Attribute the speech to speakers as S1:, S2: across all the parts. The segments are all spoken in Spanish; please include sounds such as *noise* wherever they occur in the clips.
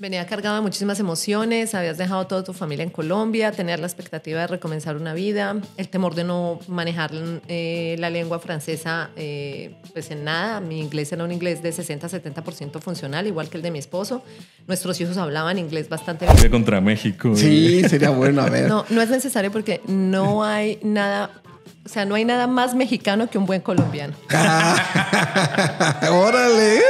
S1: Venía cargada de muchísimas emociones, habías dejado toda tu familia en Colombia, tener la expectativa de recomenzar una vida, el temor de no manejar eh, la lengua francesa eh, pues en nada. Mi inglés era un inglés de 60-70% funcional, igual que el de mi esposo. Nuestros hijos hablaban inglés bastante bien.
S2: Contra México. Sí, sería bueno, a ver. No,
S1: no es necesario porque no hay nada o sea, no hay nada más mexicano que un buen colombiano.
S3: Ah, *laughs* ¡Órale!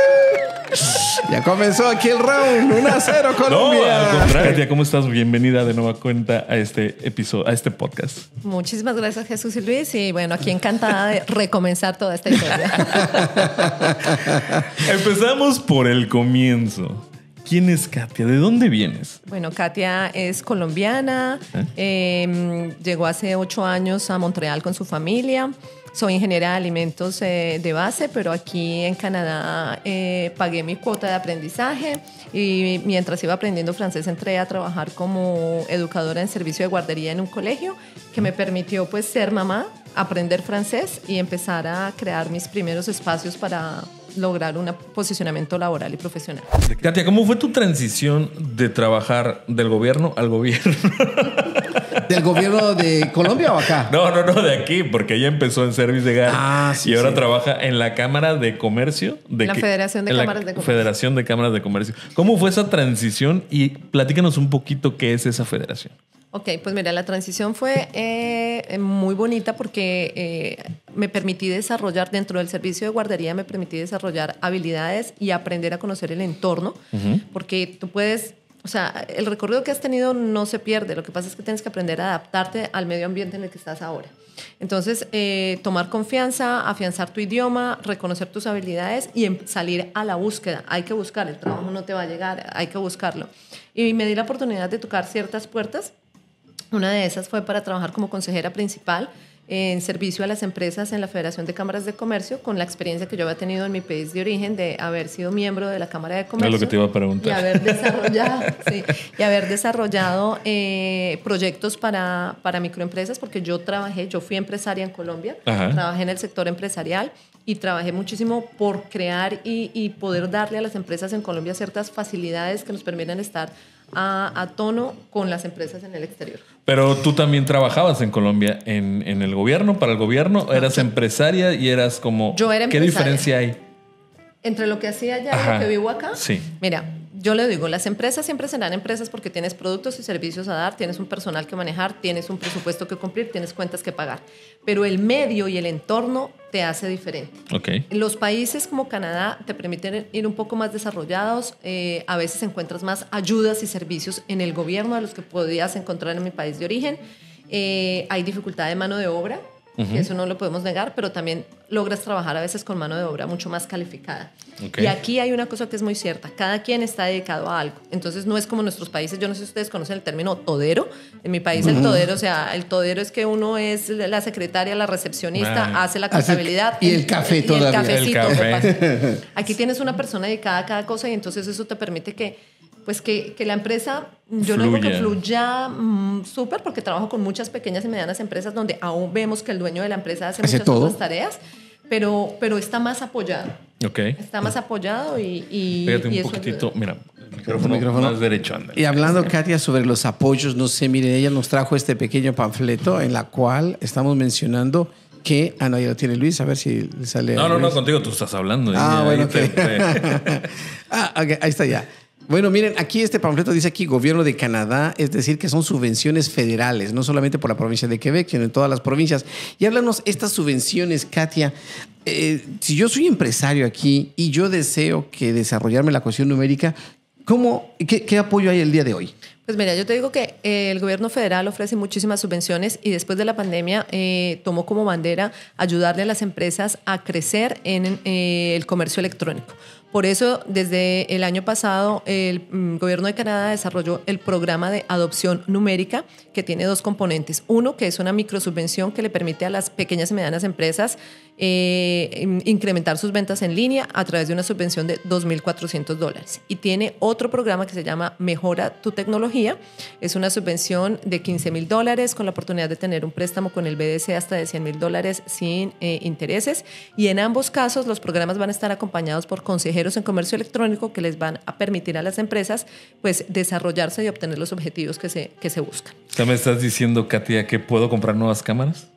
S3: Ya comenzó aquí el round, 1 a 0 *laughs* Colombia. Katia,
S2: ¿cómo estás? Bienvenida de nueva cuenta a este episodio, a este podcast.
S1: Muchísimas gracias, Jesús y Luis. Y bueno, aquí encantada de recomenzar toda esta historia.
S2: *laughs* Empezamos por el comienzo. ¿Quién es Katia? ¿De dónde vienes?
S1: Bueno, Katia es colombiana. ¿Eh? Em, llegó hace ocho años a Montreal con su familia soy ingeniera de alimentos eh, de base, pero aquí en Canadá eh, pagué mi cuota de aprendizaje y mientras iba aprendiendo francés entré a trabajar como educadora en servicio de guardería en un colegio que me permitió pues ser mamá, aprender francés y empezar a crear mis primeros espacios para lograr un posicionamiento laboral y profesional.
S2: Katia, ¿cómo fue tu transición de trabajar del gobierno al gobierno? *laughs* ¿Del gobierno
S3: de Colombia o acá?
S2: No, no, no, de aquí, porque ella empezó en servicio de ah, y ahora trabaja en la Cámara de Comercio. De la Federación de Cámaras de Comercio. Federación de Cámaras de Comercio. ¿Cómo fue esa transición? Y platícanos un poquito qué es esa federación.
S1: Ok, pues mira, la transición fue eh, muy bonita porque eh, me permití desarrollar dentro del servicio de guardería, me permití desarrollar habilidades y aprender a conocer el entorno, porque tú puedes o sea, el recorrido que has tenido no se pierde, lo que pasa es que tienes que aprender a adaptarte al medio ambiente en el que estás ahora. Entonces, eh, tomar confianza, afianzar tu idioma, reconocer tus habilidades y em, salir a la búsqueda. Hay que buscar, el trabajo no te va a llegar, hay que buscarlo. Y me di la oportunidad de tocar ciertas puertas. Una de esas fue para trabajar como consejera principal en servicio a las empresas en la Federación de Cámaras de Comercio, con la experiencia que yo había tenido en mi país de origen de haber sido miembro de la Cámara de Comercio. es lo que te iba a preguntar. Y haber desarrollado, eh, proyectos para, para, microempresas, porque yo trabajé, yo fui empresaria en Colombia, trabajé en el sector empresarial y trabajé muchísimo por crear y, y poder darle a las empresas en Colombia ciertas facilidades que nos permitan estar a, tono con las empresas en el exterior.
S2: Pero tú también trabajabas en Colombia, en, el gobierno, para el gobierno, ah, eras empresaria y eras como... Yo era empresaria ¿Qué diferencia hay?
S1: Entre lo que hacía allá y lo que vivo acá. Sí. Mira, yo le digo, las empresas siempre serán empresas porque tienes productos y servicios a dar, tienes un personal que manejar, tienes un presupuesto que cumplir, tienes cuentas que pagar. Pero el medio y el entorno te hace diferente. Okay. Los países como Canadá te permiten ir un poco más desarrollados. Eh, a veces encuentras más ayudas y servicios en el gobierno a los que podías encontrar en mi país de origen. Eh, hay dificultad de mano de obra eso no lo podemos negar, pero también logras trabajar a veces con mano de obra mucho más calificada. Y aquí hay una cosa que es muy cierta, cada quien está dedicado a algo, entonces no es como nuestros países, yo no sé si ustedes conocen el término todero, en mi país el todero, o sea, el todero es que uno es la secretaria, la recepcionista, hace la contabilidad. y el café cafecito. El café. Aquí tienes una persona dedicada a cada cosa y entonces eso te permite que pues que, la empresa, yo no digo que fluya mm, súper, porque trabajo con muchas pequeñas y medianas empresas donde aún vemos que el dueño de la empresa hace, muchas otras tareas, pero, pero está más apoyado. Okay. Está más apoyado y... y un poquitito,
S2: mira, micrófono, micrófono. Más derecho,
S3: Y hablando, Katia, sobre los apoyos, no sé, miren, ella nos trajo este pequeño panfleto en la cual estamos mencionando que... Ah, no, ya lo tiene Luis, a ver si sale... No, no, no, contigo
S2: tú estás hablando. Ah, bueno, okay. *laughs*
S3: ah, okay, ahí está ya. Bueno, miren, aquí este panfleto dice aquí gobierno de Canadá, es decir, que son subvenciones federales, no solamente por la provincia de Quebec, sino en todas las provincias. Y háblanos estas subvenciones, Katia. Eh, si yo soy empresario aquí y yo deseo que desarrollarme la cuestión numérica, ¿cómo, qué, apoyo hay el día de hoy?
S1: Pues mira, yo te digo que eh, el gobierno federal ofrece muchísimas subvenciones y después de la pandemia eh, tomó como bandera ayudarle a las empresas a crecer en el comercio electrónico. Por eso, desde el año pasado, el mm, gobierno de Canadá desarrolló el programa de adopción numérica, que tiene dos componentes. Uno, que es una microsubvención que le permite a las pequeñas y medianas empresas eh, incrementar sus ventas en línea a través de una subvención de 2.400 dólares. Y tiene otro programa que se llama Mejora tu tecnología. Es una subvención de 15.000 dólares con la oportunidad de tener un préstamo con el BDC hasta de 100.000 dólares sin eh, intereses. Y en ambos casos los programas van a estar acompañados por consejeros en comercio electrónico que les van a permitir a las empresas pues desarrollarse y obtener los objetivos que se, que se buscan.
S2: ¿Ya me estás diciendo, Katia, que puedo comprar nuevas cámaras?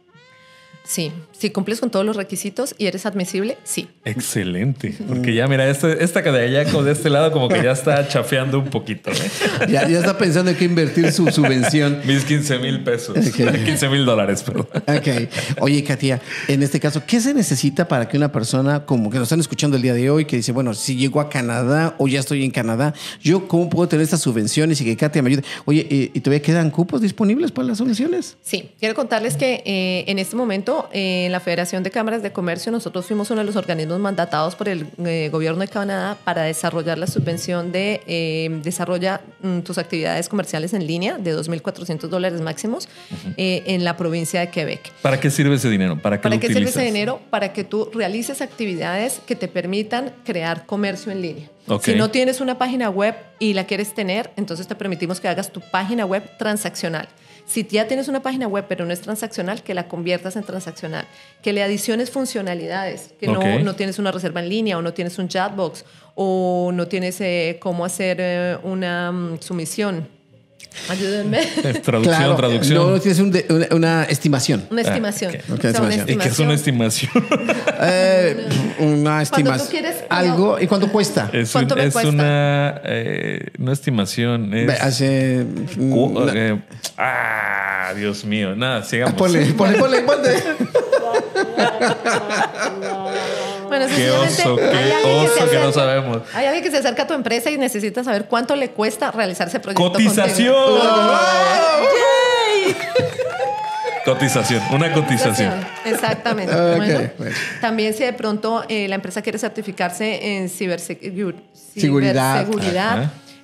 S1: Sí, si cumples con todos los requisitos y eres admisible, sí.
S2: Excelente, porque ya mira, este, esta cadena de este lado como que ya está chafeando un poquito. ¿eh? Ya, está
S3: pensando en qué invertir su subvención.
S2: Mis 15 mil pesos, 15 mil dólares, perdón.
S3: Ok. Oye, Katia, en este caso, ¿qué se necesita para que una persona como que nos están escuchando el día de hoy, que dice, bueno, si llego a Canadá o ya estoy en Canadá, ¿yo cómo puedo tener estas subvenciones y que Katia me ayude? Oye, eh, ¿y todavía quedan cupos disponibles para las subvenciones?
S1: Sí, quiero contarles que eh, en este momento eh, en la Federación de Cámaras de Comercio nosotros fuimos uno de los organismos mandatados por el eh, gobierno de Canadá para desarrollar la subvención de eh, desarrolla mm, tus actividades comerciales en línea de 2.400 dólares máximos en la provincia de Quebec.
S2: ¿Para qué sirve ese dinero? ¿Para qué, sirve ese dinero?
S1: Para que tú realices actividades que te permitan crear comercio en línea. Si no tienes una página web y la quieres tener, entonces te permitimos que hagas tu página web transaccional. Si ya tienes una página web pero no es transaccional, que la conviertas en transaccional, que le adiciones funcionalidades, que no, no tienes una reserva en línea o no tienes un chatbox o no tienes eh, cómo hacer eh, una mm, sumisión Ayúdenme. *laughs* Traducción, traducción. No,
S3: tienes una, estimación. Ah, una estimación. y que Okay, o estimación. es una estimación? *laughs*
S1: eh,
S2: una estimación.
S3: Quieres, algo. ¿Y cuánto cuesta?
S2: Es, ¿Cuánto eh, una estimación. Es... Hace. Mm, eh, ah, Dios mío. Nada, sigamos. Ah, ponle, ponle, ponle, ponle. *laughs*
S1: qué oso, que, no sabemos. Hay alguien que se acerca a tu empresa y necesita saber cuánto le cuesta realizar ese proyecto. ¡Cotización!
S2: cotización, una cotización.
S1: Exactamente. También si de pronto eh, la empresa quiere certificarse en ciberseguridad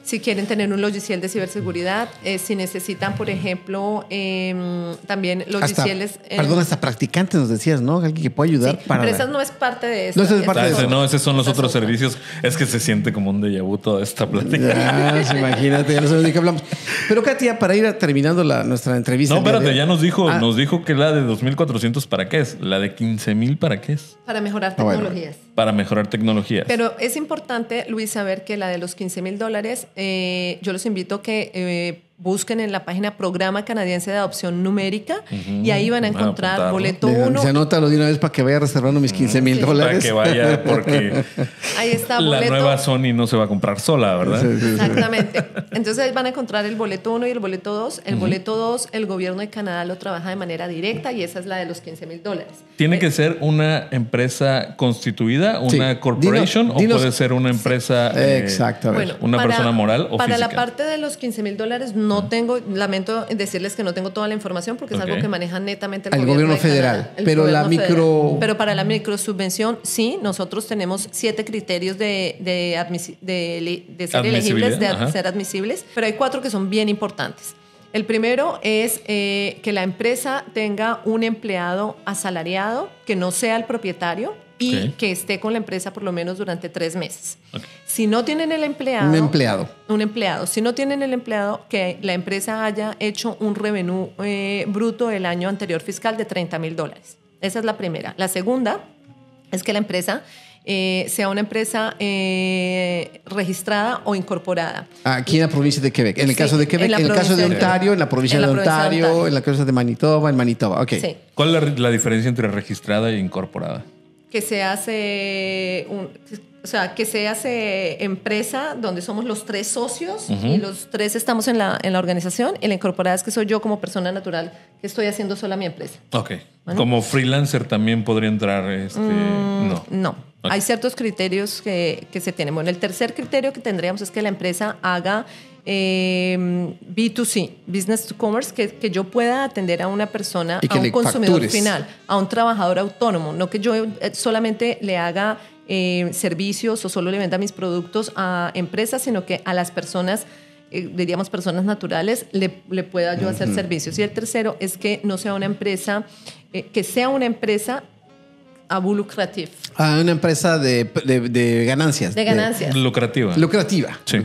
S1: si quieren tener un logiciel de ciberseguridad, eh, si necesitan, por ejemplo, em, también logicieles... perdón, hasta
S2: practicantes nos decías, ¿no? Alguien que pueda ayudar para... Pero
S1: no es parte de eso. No,
S2: ah, No, esos son los otros servicios. Es que se siente como un déjà vu toda esta plática.
S1: imagínate,
S3: ya no sé de qué hablamos. Pero Katia, para ir terminando la, nuestra entrevista... No, espérate, ya nos
S2: dijo, ah. nos dijo que la de 2.400 para qué es, la de 15.000 para qué es.
S1: Para mejorar ah, tecnologías.
S2: para mejorar tecnologías.
S1: Pero es importante, Luis, saber que la de los 15.000 dólares eh, yo los invito a que eh, busquen en la página Programa Canadiense de Adopción Numérica y ahí van a encontrar boleto 1. Se
S3: anótalo de una vez para que vaya reservando mis 15 mil dólares. Para que
S2: vaya, porque *laughs*
S1: ahí está, la nueva
S2: Sony no se va a comprar sola, ¿verdad? Exactamente.
S1: Entonces van a encontrar el boleto 1 y el boleto 2. El boleto 2, el gobierno de Canadá lo trabaja de manera directa y esa es la de los 15 mil dólares.
S2: ¿Tiene eh, que ser una empresa constituida, una corporation o puede ser una empresa, eh, una persona moral o Para la parte
S1: de los 15 mil dólares no no tengo, lamento decirles que no tengo toda la información porque es algo que maneja netamente el, gobierno, federal. pero la micro. Pero para la microsubvención, sí, nosotros tenemos siete criterios de, de, de, ser elegibles, de ser admisibles, pero hay cuatro que son bien importantes. El primero es eh, que la empresa tenga un empleado asalariado que no sea el propietario y que esté con la empresa por lo menos durante tres meses. Si no tienen el empleado... Un empleado. Un empleado. Si no tienen el empleado, que la empresa haya hecho un revenu eh, bruto el año anterior fiscal de 30 mil dólares. Esa es la primera. La segunda es que la empresa eh, sea una empresa eh, registrada o incorporada.
S2: Aquí
S3: en la provincia de Quebec. En el caso de Quebec, en, el caso de Ontario, en la provincia, de, Ontario, en la provincia de Manitoba, en
S2: Manitoba. Okay. ¿Cuál es la, diferencia entre registrada e incorporada?
S1: Que se hace o sea, que se hace empresa donde somos los tres socios y los tres estamos en la, en la organización y la incorporada es que soy yo como persona natural que estoy haciendo sola mi empresa.
S2: Ok. Como freelancer también podría entrar este... Mm, no.
S1: No. Hay ciertos criterios que, se tienen. Bueno, el tercer criterio que tendríamos es que la empresa haga em, B2C, Business to Commerce, que, que, yo pueda atender a una persona, a un consumidor final, a un trabajador autónomo, no que yo eh, solamente le haga eh, servicios o solo le venda mis productos a empresas, sino que a las personas eh, diríamos personas naturales, le, pueda yo hacer servicios. Y el tercero es que no sea una empresa, que sea una empresa Abu a
S3: Ah, una empresa de, ganancias. De ganancias.
S2: lucrativa.
S3: Lucrativa. Sí.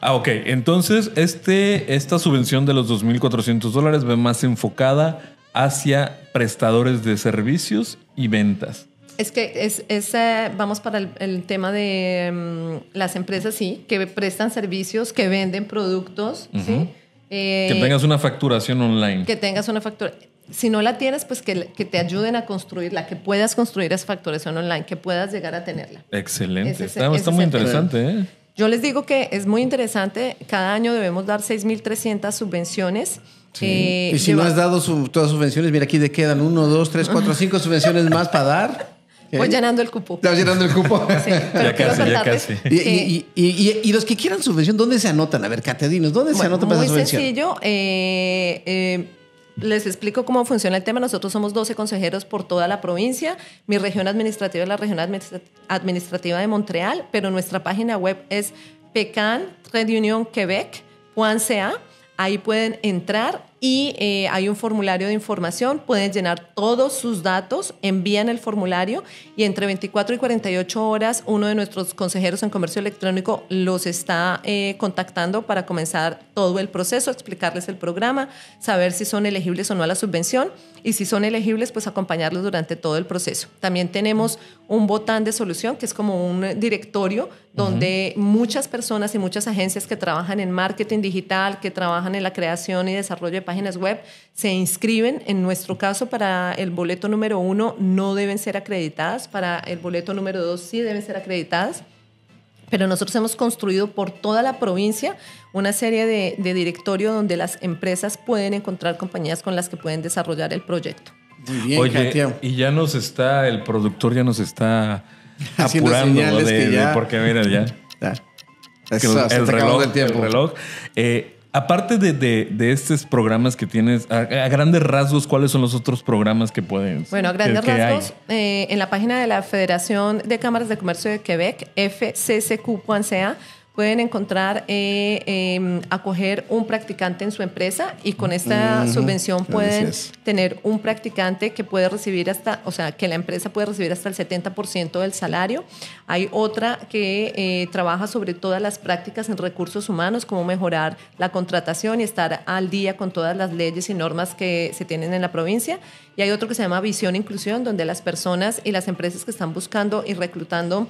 S2: Ah, ok. Entonces, este, esta subvención de los 2.400 dólares ve más enfocada hacia prestadores de servicios y ventas.
S1: Es que es, vamos para el, tema de mm, las empresas, sí, que prestan servicios, que venden productos, que eh, tengas
S2: una facturación online.
S1: Que tengas una factura si no la tienes, pues que, te ayuden a construirla, que puedas construir esa facturación online, que puedas llegar a tenerla.
S2: Excelente, está, muy interesante. ¿eh?
S1: Yo les digo que es muy interesante, cada año debemos dar 6.300 subvenciones. Eh, y si no has
S3: dado todas las subvenciones, mira aquí te quedan 1, 2, 3, 4, 5 subvenciones más para dar. Voy llenando
S1: ¿Eh? el cupo. ¿Estás llenando
S3: el cupo. ya *laughs* casi, ya casi. Y, los que quieran subvención, ¿dónde se anotan? A ver, catedinos ¿dónde se anotan para subvención? Muy
S1: sencillo les explico cómo funciona el tema. Nosotros somos 12 consejeros por toda la provincia. Mi región administrativa es la región administrativa de Montreal, pero nuestra página web es PECAN, Trade Quebec, Ahí pueden entrar y eh, hay un formulario de información, pueden llenar todos sus datos, envían el formulario y entre 24 y 48 horas uno de nuestros consejeros en comercio electrónico los está eh, contactando para comenzar todo el proceso, explicarles el programa, saber si son elegibles o no a la subvención y si son elegibles pues acompañarlos durante todo el proceso. También tenemos un botán de solución que es como un directorio donde muchas personas y muchas agencias que trabajan en marketing digital, que trabajan en la creación y desarrollo de páginas web, se inscriben. En nuestro caso, para el boleto número uno no deben ser acreditadas, para el boleto número dos sí deben ser acreditadas. Pero nosotros hemos construido por toda la provincia una serie de, directorio donde las empresas pueden encontrar compañías con las que pueden desarrollar el proyecto. Muy bien, Oye,
S2: y ya nos está, el productor ya nos está *laughs* apurando de, porque mira, ya. *laughs* el, reloj, el, reloj. Eh, Aparte de, estos programas que tienes, a, grandes rasgos, ¿cuáles son los otros programas que pueden? Bueno, a grandes rasgos,
S1: eh, en la página de la Federación de Cámaras de Comercio de Quebec, sea, pueden encontrar, eh, em, acoger un practicante en su empresa y con esta subvención pueden tener un practicante que puede recibir hasta, o sea, que la empresa puede recibir hasta el 70% del salario. Hay otra que eh, trabaja sobre todas las prácticas en recursos humanos, cómo mejorar la contratación y estar al día con todas las leyes y normas que se tienen en la provincia. Y hay otro que se llama Visión e Inclusión, donde las personas y las empresas que están buscando y reclutando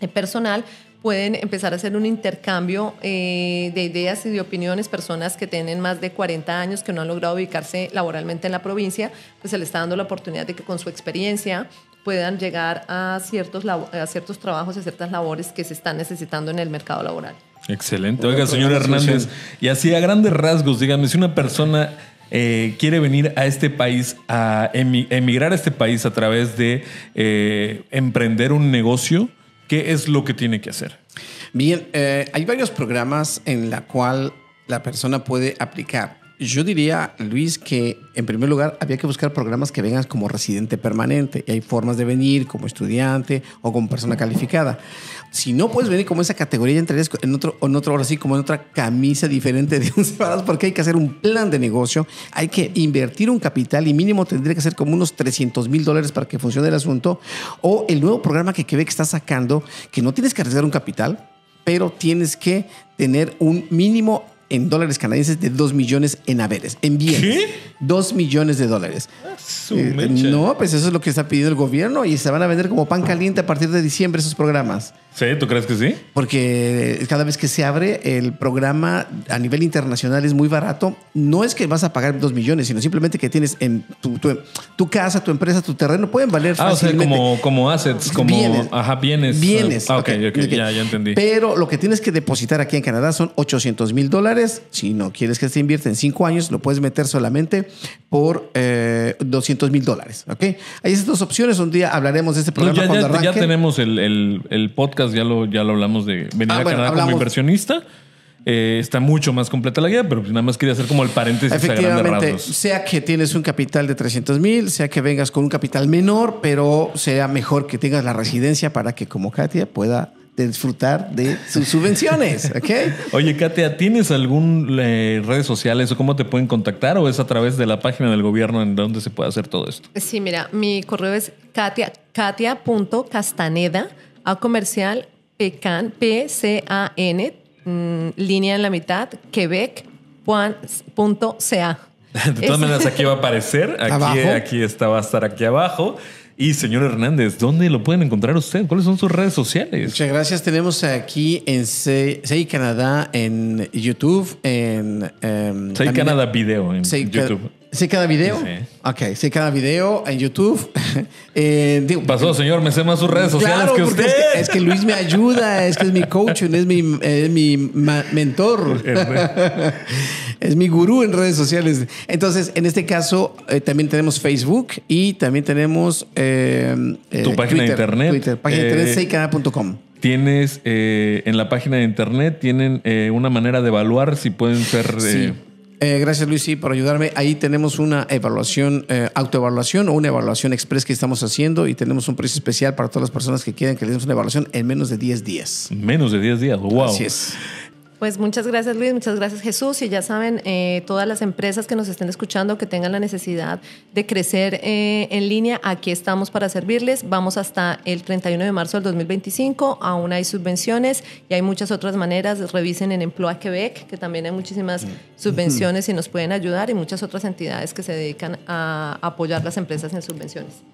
S1: eh, personal pueden empezar a hacer un intercambio eh, de ideas y de opiniones. Personas que tienen más de 40 años, que no han logrado ubicarse laboralmente en la provincia, pues se les está dando la oportunidad de que con su experiencia puedan llegar a ciertos, a ciertos trabajos y ciertas labores que se están necesitando en el mercado laboral.
S2: Excelente. Oiga, señora pues, Hernández, y así a grandes rasgos, dígame, si una persona eh, quiere venir a este país, a emigrar a este país a través de eh, emprender un negocio, ¿Qué es lo que tiene que hacer?
S3: Bien, eh, hay varios programas en la cual la persona puede aplicar. Yo diría, Luis, que en primer lugar había que buscar programas que vengan como residente permanente. Y hay formas de venir como estudiante o como persona calificada. Si no puedes venir como esa categoría, de entrarías en otro, en otro, sí, como en otra camisa diferente de un *laughs* separado, porque hay que hacer un plan de negocio, hay que invertir un capital y mínimo tendría que ser como unos 300 mil dólares para que funcione el asunto. O el nuevo programa que Quebec está sacando, que no tienes que arriesgar un capital, pero tienes que tener un mínimo en dólares canadienses de 2 millones en haberes, en bienes. ¿Qué? 2 millones de dólares. Ah, eh, no, pues eso es lo que está pidiendo el gobierno y se van a vender como pan caliente a partir de diciembre esos programas.
S2: ¿Sí? ¿Tú crees que sí?
S3: Porque cada vez que se abre el programa a nivel internacional es muy barato. No es que vas a pagar 2 millones, sino simplemente que tienes en tu, casa, tu empresa, tu terreno, pueden valer ah, O sea, como,
S2: como assets, como bienes. Ajá, bienes. Bienes. Ah, ok, okay, Ya, ya entendí.
S3: Pero lo que tienes que depositar aquí en Canadá son 800 mil dólares si no quieres que se invierta en cinco años, lo puedes meter solamente por 200 eh, mil dólares. Hay esas dos opciones. Un día hablaremos de este pues programa ya,
S2: tenemos el, podcast, ya lo, ya lo hablamos de venir ah, a Canadá como inversionista. Eh, está mucho más completa la guía, pero pues nada más quería hacer como el paréntesis. Efectivamente,
S3: sea que tienes un capital de 300 mil, sea que vengas con un capital menor, pero sea mejor que tengas la residencia para que como Katia pueda de disfrutar de sus subvenciones.
S2: *laughs* Oye, Katia, ¿tienes algún eh, redes sociales o cómo te pueden contactar o es a través de la página del gobierno en donde se
S1: puede hacer todo esto? Sí, mira, mi correo es katia, katia.castaneda a comercial pecan, p -N, mm, línea en la mitad, quebec.ca. *laughs* De todas maneras,
S2: aquí va a aparecer. *laughs* Aquí, aquí está, va a estar aquí abajo. Y señor Hernández, ¿dónde lo pueden encontrar usted? ¿Cuáles son sus redes sociales?
S3: Muchas gracias. Tenemos aquí en Sei Canadá en YouTube, en... Em, Canadá
S2: Video en YouTube.
S3: ¿Sei Canadá Video? Ok, Sei Canadá Video en YouTube.
S2: Pasó, señor, me sé más sus redes sociales que usted. Es que,
S3: Luis me ayuda, es que es mi coach. es mi, es mi mentor. *laughs* *laughs* es mi gurú en redes sociales. Entonces, en este caso, eh, también tenemos Facebook y también tenemos. Eh, eh, tu página de internet. página de internet,
S2: Tienes en la página de internet, tienen una manera de evaluar si pueden ser.
S3: gracias Luis, sí, por ayudarme. Ahí tenemos una evaluación, autoevaluación o una evaluación express que estamos haciendo y tenemos un precio especial para todas las personas que quieran que les demos una evaluación en menos de 10 días.
S2: Menos de 10 días, wow. Así es.
S1: Pues muchas gracias Luis, muchas gracias Jesús y ya saben, eh, todas las empresas que nos estén escuchando, que tengan la necesidad de crecer eh, en línea, aquí estamos para servirles. Vamos hasta el 31 de marzo del 2025, aún hay subvenciones y hay muchas otras maneras. Revisen en Emploa Quebec, que también hay muchísimas mm. subvenciones y nos pueden ayudar y muchas otras entidades que se dedican a apoyar las empresas en subvenciones.